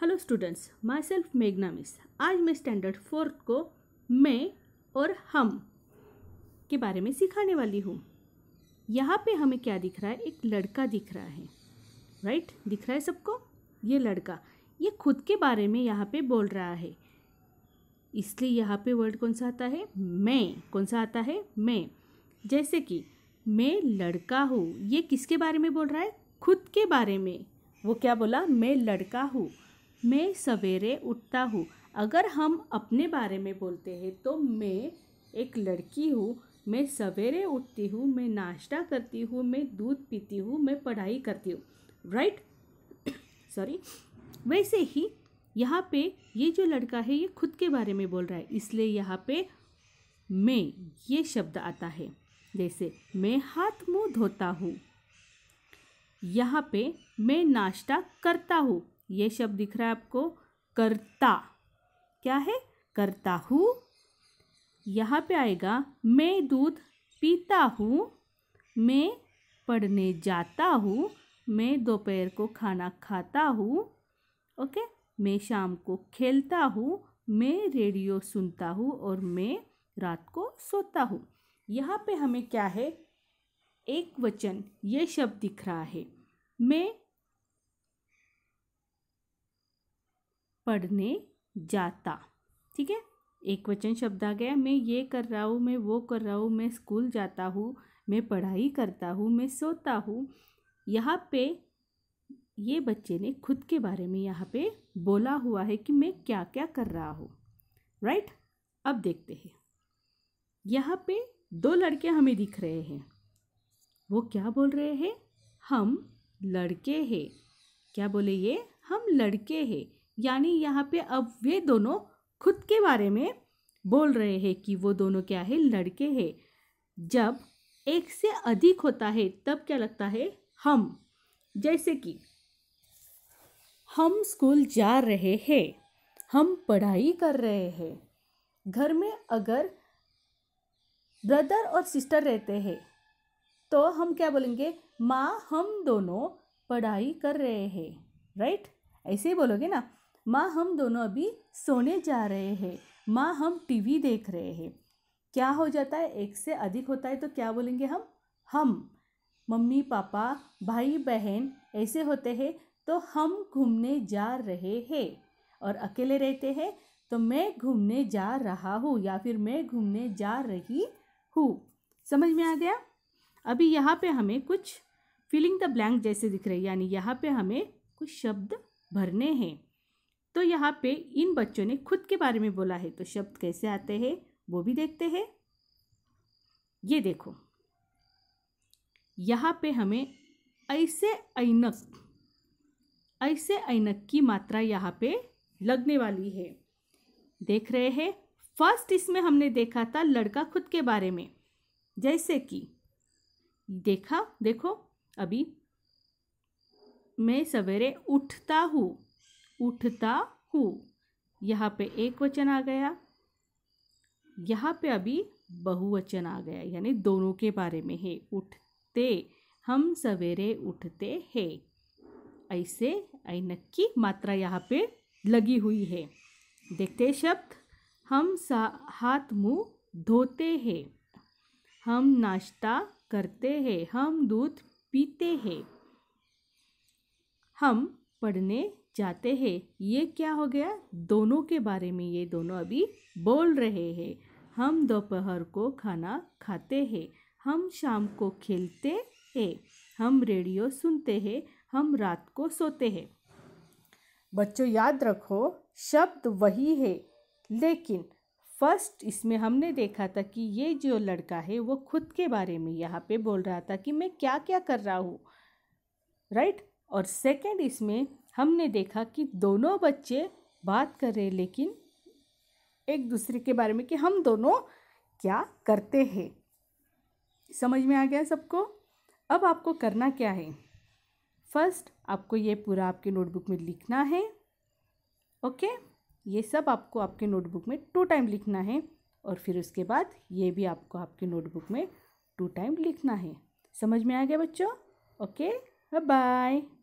Hello students myself मेघना miss आज मैं स्टैंडर्ड फोर्थ को मैं और हम के बारे में सिखाने वाली हूँ यहाँ पे हमें क्या दिख रहा है एक लड़का दिख रहा है राइट right? दिख रहा है सबको ये लड़का ये खुद के बारे में यहाँ पे बोल रहा है इसलिए यहाँ पे वर्ड कौन सा आता है मैं कौन सा आता है मैं जैसे कि मैं लड़का हूँ ये किसके बारे में बोल रहा है खुद के बारे में वो क्या बोला मैं लड़का हूँ मैं सवेरे उठता हूँ अगर हम अपने बारे में बोलते हैं तो मैं एक लड़की हूँ मैं सवेरे उठती हूँ मैं नाश्ता करती हूँ मैं दूध पीती हूँ मैं पढ़ाई करती हूँ राइट सॉरी वैसे ही यहाँ पे ये जो लड़का है ये खुद के बारे में बोल रहा है इसलिए यहाँ पे मैं ये शब्द आता है जैसे मैं हाथ मुंह धोता हूँ यहाँ पे मैं नाश्ता करता हूँ ये शब्द दिख रहा है आपको करता क्या है करता हूँ यहाँ पे आएगा मैं दूध पीता हूँ मैं पढ़ने जाता हूँ मैं दोपहर को खाना खाता हूँ ओके मैं शाम को खेलता हूँ मैं रेडियो सुनता हूँ और मैं रात को सोता हूँ यहाँ पे हमें क्या है एक वचन ये शब्द दिख रहा है मैं पढ़ने जाता ठीक है एक वचन शब्द आ गया मैं ये कर रहा हूँ मैं वो कर रहा हूँ मैं स्कूल जाता हूँ मैं पढ़ाई करता हूँ मैं सोता हूँ यहाँ पे ये बच्चे ने खुद के बारे में यहाँ पे बोला हुआ है कि मैं क्या क्या कर रहा हूँ राइट अब देखते हैं यहाँ पे दो लड़के हमें दिख रहे हैं वो क्या बोल रहे हैं हम लड़के हैं क्या बोले ये हम लड़के हैं यानी यहाँ पे अब वे दोनों खुद के बारे में बोल रहे हैं कि वो दोनों क्या है लड़के हैं जब एक से अधिक होता है तब क्या लगता है हम जैसे कि हम स्कूल जा रहे हैं हम पढ़ाई कर रहे हैं घर में अगर ब्रदर और सिस्टर रहते हैं तो हम क्या बोलेंगे माँ हम दोनों पढ़ाई कर रहे हैं राइट ऐसे ही बोलोगे ना माँ हम दोनों अभी सोने जा रहे हैं माँ हम टीवी देख रहे हैं क्या हो जाता है एक से अधिक होता है तो क्या बोलेंगे हम हम मम्मी पापा भाई बहन ऐसे होते हैं तो हम घूमने जा रहे हैं और अकेले रहते हैं तो मैं घूमने जा रहा हूँ या फिर मैं घूमने जा रही हूँ समझ में आ गया अभी यहाँ पे हमें कुछ फिलिंग द ब्लैंक जैसे दिख रही है यानी यहाँ पे हमें कुछ शब्द भरने हैं तो यहाँ पे इन बच्चों ने खुद के बारे में बोला है तो शब्द कैसे आते हैं वो भी देखते हैं ये देखो यहाँ पे हमें ऐसे ऐनक ऐसे ऐनक की मात्रा यहाँ पे लगने वाली है देख रहे हैं फर्स्ट इसमें हमने देखा था लड़का खुद के बारे में जैसे कि देखा देखो अभी मैं सवेरे उठता हूँ उठता हूँ यहाँ पे एक वचन आ गया यहाँ पे अभी बहुवचन आ गया यानी दोनों के बारे में है उठते हम सवेरे उठते हैं ऐसे ऐनक की मात्रा यहाँ पे लगी हुई है देखते शब्द हम सा हाथ मुँह धोते हैं हम नाश्ता करते हैं हम दूध पीते हैं हम पढ़ने जाते हैं ये क्या हो गया दोनों के बारे में ये दोनों अभी बोल रहे हैं हम दोपहर को खाना खाते हैं हम शाम को खेलते हैं हम रेडियो सुनते हैं हम रात को सोते हैं बच्चों याद रखो शब्द वही है लेकिन फर्स्ट इसमें हमने देखा था कि ये जो लड़का है वो खुद के बारे में यहाँ पे बोल रहा था कि मैं क्या क्या कर रहा हूँ राइट और सेकंड इसमें हमने देखा कि दोनों बच्चे बात कर रहे लेकिन एक दूसरे के बारे में कि हम दोनों क्या करते हैं समझ में आ गया सबको अब आपको करना क्या है फर्स्ट आपको ये पूरा आपके नोटबुक में लिखना है ओके ये सब आपको आपके नोटबुक में टू टाइम लिखना है और फिर उसके बाद ये भी आपको आपके नोटबुक में टू टाइम लिखना है समझ में आ गया बच्चों ओके बाय